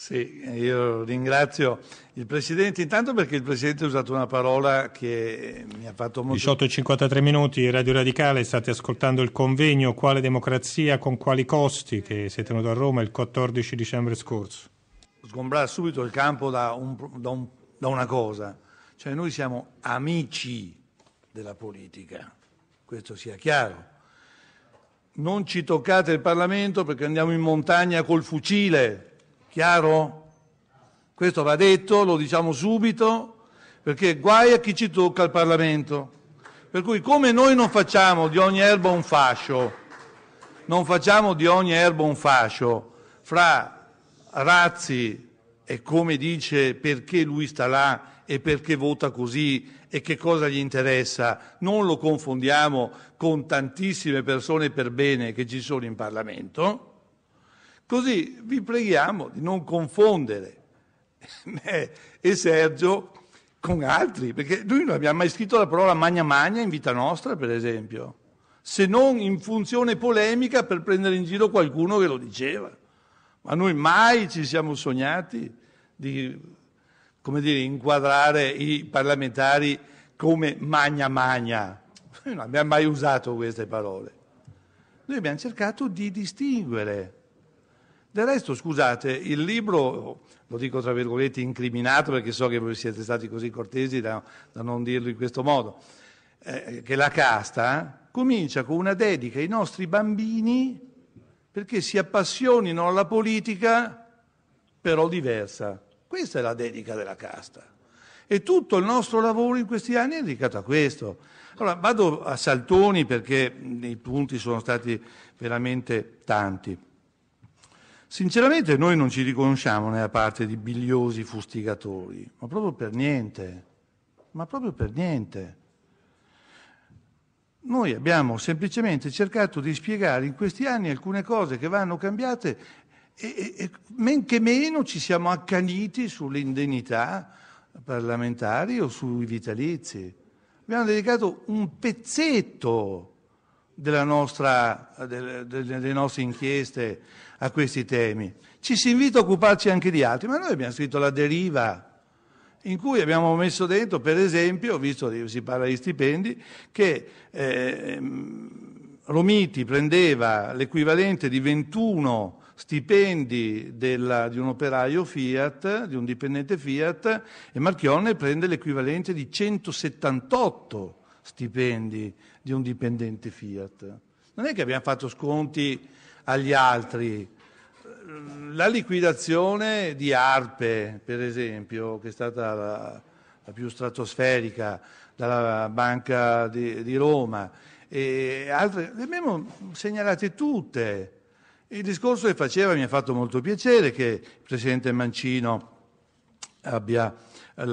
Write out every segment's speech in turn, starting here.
Sì, io ringrazio il Presidente, intanto perché il Presidente ha usato una parola che eh, mi ha fatto molto... 18 e 53 minuti, Radio Radicale, state ascoltando il convegno Quale democrazia con quali costi che si è tenuto a Roma il 14 dicembre scorso. Sgombrare subito il campo da, un, da, un, da una cosa, cioè noi siamo amici della politica, questo sia chiaro. Non ci toccate il Parlamento perché andiamo in montagna col fucile, Chiaro? Questo va detto, lo diciamo subito, perché guai a chi ci tocca il Parlamento. Per cui come noi non facciamo di ogni erba un fascio, non facciamo di ogni erba un fascio fra Razzi e come dice perché lui sta là e perché vota così e che cosa gli interessa, non lo confondiamo con tantissime persone per bene che ci sono in Parlamento Così vi preghiamo di non confondere me e Sergio con altri, perché noi non abbiamo mai scritto la parola magna magna in vita nostra, per esempio, se non in funzione polemica per prendere in giro qualcuno che lo diceva. Ma noi mai ci siamo sognati di, come dire, inquadrare i parlamentari come magna magna. Noi non abbiamo mai usato queste parole. Noi abbiamo cercato di distinguere del resto, scusate, il libro, lo dico tra virgolette incriminato perché so che voi siete stati così cortesi da, da non dirlo in questo modo, eh, che la casta comincia con una dedica ai nostri bambini perché si appassionino alla politica però diversa. Questa è la dedica della casta. E tutto il nostro lavoro in questi anni è dedicato a questo. Allora vado a saltoni perché i punti sono stati veramente tanti. Sinceramente noi non ci riconosciamo nella parte di biliosi fustigatori, ma proprio per niente, ma proprio per niente. Noi abbiamo semplicemente cercato di spiegare in questi anni alcune cose che vanno cambiate e, e, men che meno ci siamo accaniti sulle indennità parlamentari o sui vitalizi. Abbiamo dedicato un pezzetto della nostra, delle, delle nostre inchieste a questi temi. Ci si invita a occuparci anche di altri, ma noi abbiamo scritto La deriva, in cui abbiamo messo dentro, per esempio, visto che si parla di stipendi, che eh, Romiti prendeva l'equivalente di 21 stipendi della, di un operaio Fiat, di un dipendente Fiat, e Marchionne prende l'equivalente di 178 stipendi di un dipendente Fiat. Non è che abbiamo fatto sconti agli altri. La liquidazione di Arpe, per esempio, che è stata la, la più stratosferica dalla Banca di, di Roma, e altre, le abbiamo segnalate tutte. Il discorso che faceva mi ha fatto molto piacere che il Presidente Mancino l'abbia eh,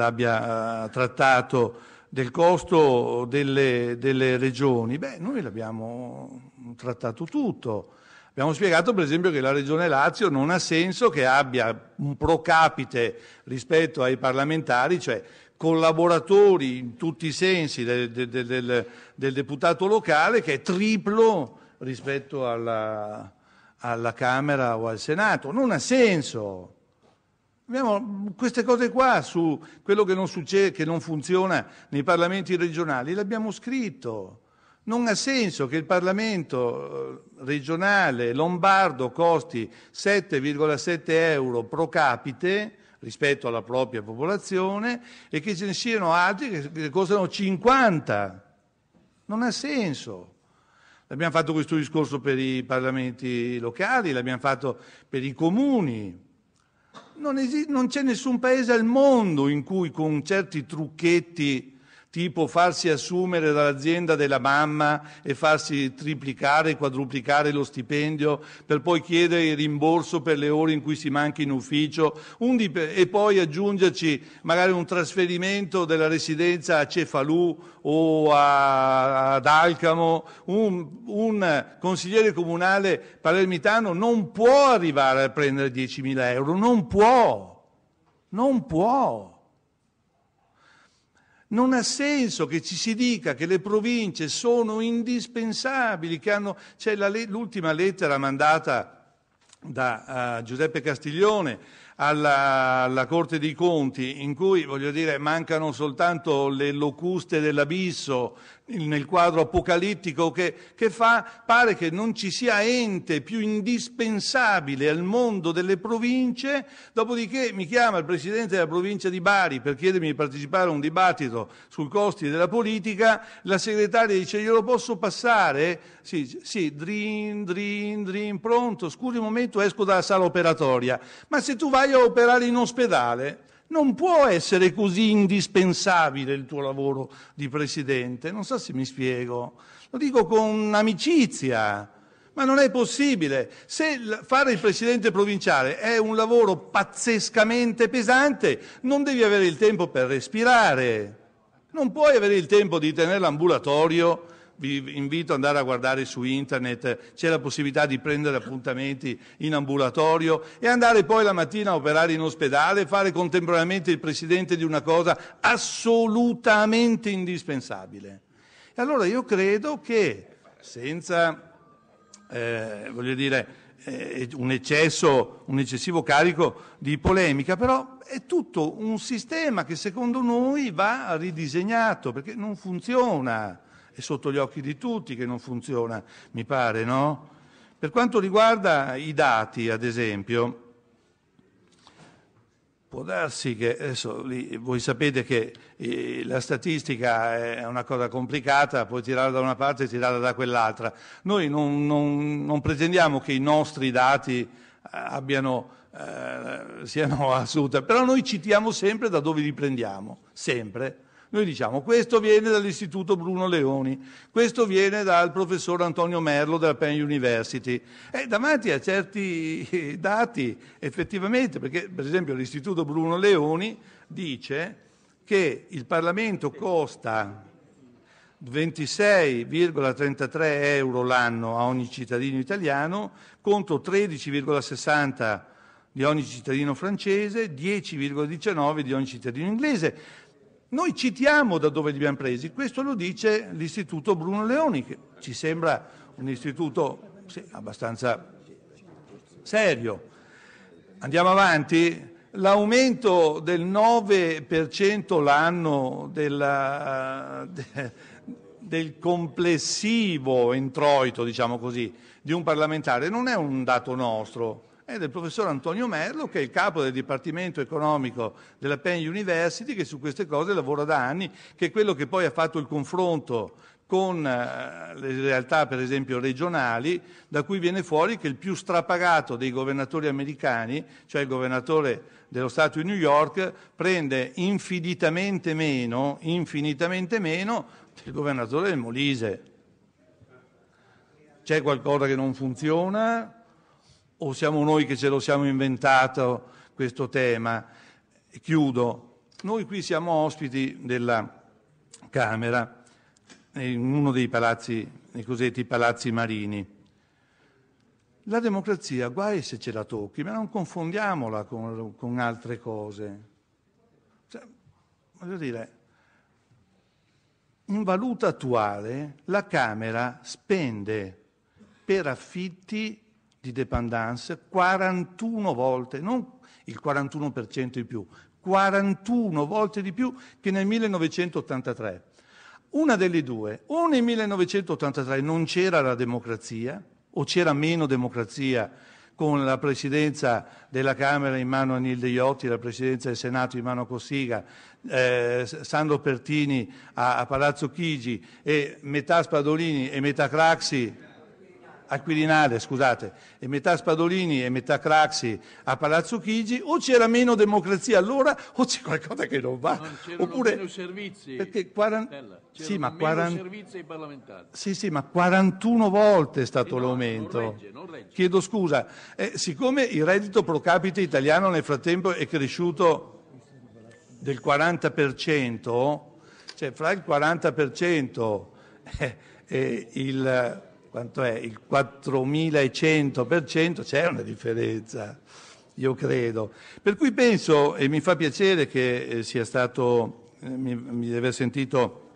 trattato del costo delle, delle regioni? Beh, noi l'abbiamo trattato tutto. Abbiamo spiegato per esempio che la Regione Lazio non ha senso che abbia un pro capite rispetto ai parlamentari, cioè collaboratori in tutti i sensi del, del, del, del deputato locale che è triplo rispetto alla, alla Camera o al Senato. Non ha senso. Abbiamo queste cose qua su quello che non succede, che non funziona nei parlamenti regionali, l'abbiamo scritto. Non ha senso che il Parlamento eh, regionale lombardo costi 7,7 euro pro capite rispetto alla propria popolazione e che ce ne siano altri che costano 50. Non ha senso. Abbiamo fatto questo discorso per i parlamenti locali, l'abbiamo fatto per i comuni. Non, esiste, non c'è nessun paese al mondo in cui con certi trucchetti tipo farsi assumere dall'azienda della mamma e farsi triplicare, quadruplicare lo stipendio per poi chiedere il rimborso per le ore in cui si manca in ufficio dip- e poi aggiungerci magari un trasferimento della residenza a Cefalù o a- ad Alcamo. Un, un consigliere comunale palermitano non può arrivare a prendere 10.000 euro, non può, non può. Non ha senso che ci si dica che le province sono indispensabili, che hanno, c'è la, l'ultima lettera mandata da uh, Giuseppe Castiglione alla, alla Corte dei Conti, in cui voglio dire, mancano soltanto le locuste dell'abisso nel quadro apocalittico che, che fa, pare che non ci sia ente più indispensabile al mondo delle province, dopodiché mi chiama il Presidente della provincia di Bari per chiedermi di partecipare a un dibattito sui costi della politica, la segretaria dice glielo posso passare? sì, sì, drin, drin, drin, pronto, scusi un momento, esco dalla sala operatoria. Ma se tu vai a operare in ospedale, non può essere così indispensabile il tuo lavoro di presidente. Non so se mi spiego. Lo dico con amicizia. Ma non è possibile. Se fare il presidente provinciale è un lavoro pazzescamente pesante, non devi avere il tempo per respirare. Non puoi avere il tempo di tenere l'ambulatorio vi invito ad andare a guardare su internet, c'è la possibilità di prendere appuntamenti in ambulatorio e andare poi la mattina a operare in ospedale e fare contemporaneamente il presidente di una cosa assolutamente indispensabile. E allora io credo che senza, eh, voglio dire, eh, un eccesso, un eccessivo carico di polemica, però è tutto un sistema che secondo noi va ridisegnato perché non funziona è sotto gli occhi di tutti che non funziona, mi pare, no? Per quanto riguarda i dati, ad esempio, Può darsi che, adesso voi sapete che eh, la statistica è una cosa complicata, puoi tirarla da una parte e tirarla da quell'altra. Noi non, non, non, pretendiamo che i nostri dati eh, abbiano, eh, siano assoluti, però noi citiamo sempre da dove li prendiamo, sempre. Noi diciamo questo viene dall'Istituto Bruno Leoni, questo viene dal professor Antonio Merlo della Penn University. E davanti a certi dati, effettivamente, perché per esempio l'Istituto Bruno Leoni dice che il Parlamento costa 26,33 euro l'anno a ogni cittadino italiano contro 13,60 di ogni cittadino francese, 10,19 di ogni cittadino inglese. Noi citiamo da dove li abbiamo presi, questo lo dice l'Istituto Bruno Leoni, che ci sembra un istituto sì, abbastanza serio. Andiamo avanti. L'aumento del 9% l'anno della, de, del complessivo introito, diciamo così, di un parlamentare non è un dato nostro, e del professor Antonio Merlo, che è il capo del Dipartimento Economico della Penn University, che su queste cose lavora da anni, che è quello che poi ha fatto il confronto con eh, le realtà per esempio regionali, da cui viene fuori che il più strapagato dei governatori americani, cioè il governatore dello Stato di New York, prende infinitamente meno, infinitamente meno del governatore del Molise. C'è qualcosa che non funziona? o siamo noi che ce lo siamo inventato questo tema? chiudo. Noi qui siamo ospiti della Camera in uno dei palazzi, i cosiddetti palazzi marini. La democrazia, guai se ce la tocchi, ma non confondiamola con, con altre cose. Cioè, voglio dire, in valuta attuale la Camera spende per affitti di dependance 41 volte, non il 41% di più, 41 volte di più che nel 1983. Una delle due, o nel 1983 non c'era la democrazia, o c'era meno democrazia con la presidenza della Camera in mano a Nilde Iotti, la presidenza del Senato in mano a Cossiga, eh, Sandro Pertini a, a Palazzo Chigi e metà Spadolini e metà Craxi al Quirinale, scusate, e metà Spadolini e metà Craxi a Palazzo Chigi, o c'era meno democrazia allora o c'è qualcosa che non va. Non Oppure, meno servizi. Perché 40, sì, ma 40, servizi parlamentari. Sì, sì, ma 41 volte è stato eh no, l'aumento. Non regge, non regge. Chiedo scusa, eh, siccome il reddito pro capite italiano nel frattempo è cresciuto del 40%, cioè fra il 40% eh, e il quanto è il 4100%, c'è una differenza, io credo. Per cui penso, e mi fa piacere che eh, sia stato, eh, mi, mi aver sentito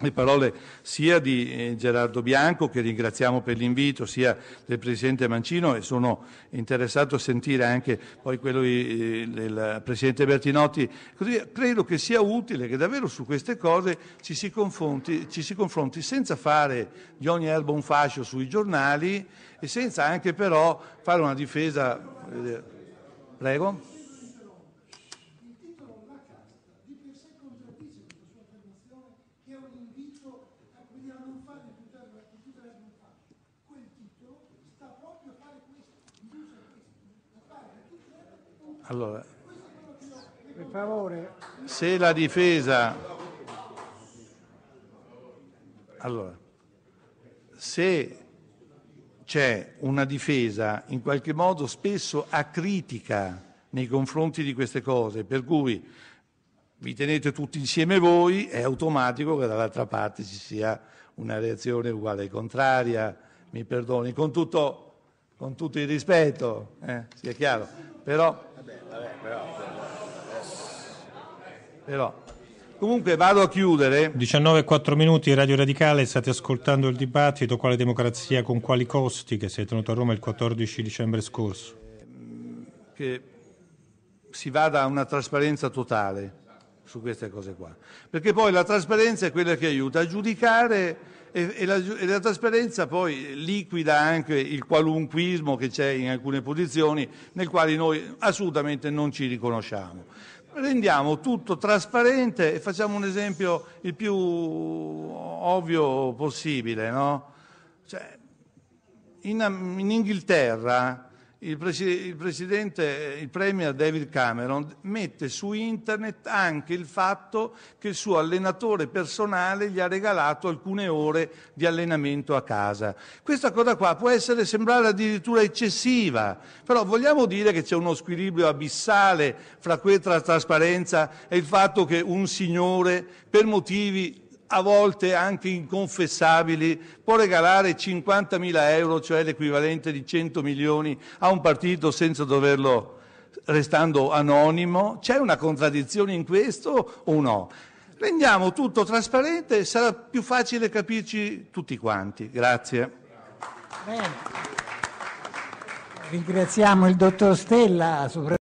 le parole sia di eh, Gerardo Bianco, che ringraziamo per l'invito, sia del Presidente Mancino e sono interessato a sentire anche poi quello eh, del Presidente Bertinotti. Così credo che sia utile che davvero su queste cose ci si confronti, ci si confronti senza fare di ogni erba un fascio sui giornali e senza anche però fare una difesa. Eh, prego. Allora, se la difesa, allora, se c'è una difesa in qualche modo spesso acritica nei confronti di queste cose, per cui vi tenete tutti insieme voi, è automatico che dall'altra parte ci sia una reazione uguale e contraria, mi perdoni, con tutto con tutto il rispetto, eh, sia chiaro, però, però Comunque vado a chiudere. 19 e 4 minuti, Radio Radicale, state ascoltando il dibattito quale democrazia con quali costi che si è tenuto a Roma il 14 dicembre scorso. Ehm, che si vada a una trasparenza totale su queste cose qua. Perché poi la trasparenza è quella che aiuta a giudicare e, e, la, e la, trasparenza poi liquida anche il qualunquismo che c'è in alcune posizioni nel quale noi assolutamente non ci riconosciamo. Rendiamo tutto trasparente e facciamo un esempio il più ovvio possibile. No? Cioè, in, in Inghilterra il, presidente, il premier David Cameron mette su internet anche il fatto che il suo allenatore personale gli ha regalato alcune ore di allenamento a casa. Questa cosa qua può essere, sembrare addirittura eccessiva, però vogliamo dire che c'è uno squilibrio abissale fra questa trasparenza e il fatto che un signore, per motivi a volte anche inconfessabili, può regalare 50.000 euro, cioè l'equivalente di 100 milioni, a un partito senza doverlo restando anonimo? C'è una contraddizione in questo o no? Rendiamo tutto trasparente e sarà più facile capirci tutti quanti. Grazie. Bene. Ringraziamo il dottor Stella.